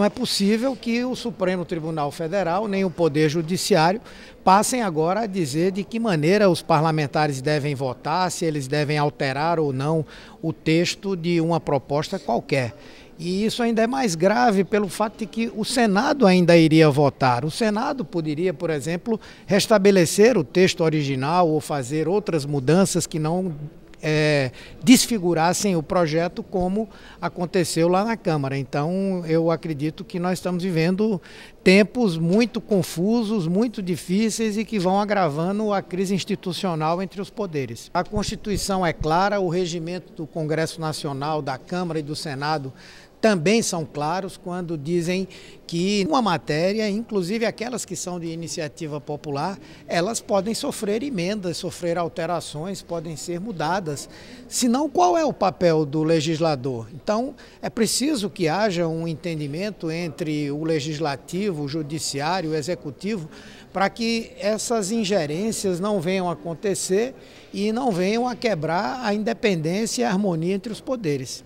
Não é possível que o Supremo Tribunal Federal nem o Poder Judiciário passem agora a dizer de que maneira os parlamentares devem votar, se eles devem alterar ou não o texto de uma proposta qualquer. E isso ainda é mais grave pelo fato de que o Senado ainda iria votar. O Senado poderia, por exemplo, restabelecer o texto original ou fazer outras mudanças que não é, desfigurassem o projeto como aconteceu lá na Câmara. Então, eu acredito que nós estamos vivendo tempos muito confusos, muito difíceis e que vão agravando a crise institucional entre os poderes. A Constituição é clara, o regimento do Congresso Nacional, da Câmara e do Senado também são claros quando dizem que uma matéria, inclusive aquelas que são de iniciativa popular, elas podem sofrer emendas, sofrer alterações, podem ser mudadas. Senão, qual é o papel do legislador? Então, é preciso que haja um entendimento entre o legislativo, o judiciário, o executivo, para que essas ingerências não venham a acontecer e não venham a quebrar a independência e a harmonia entre os poderes.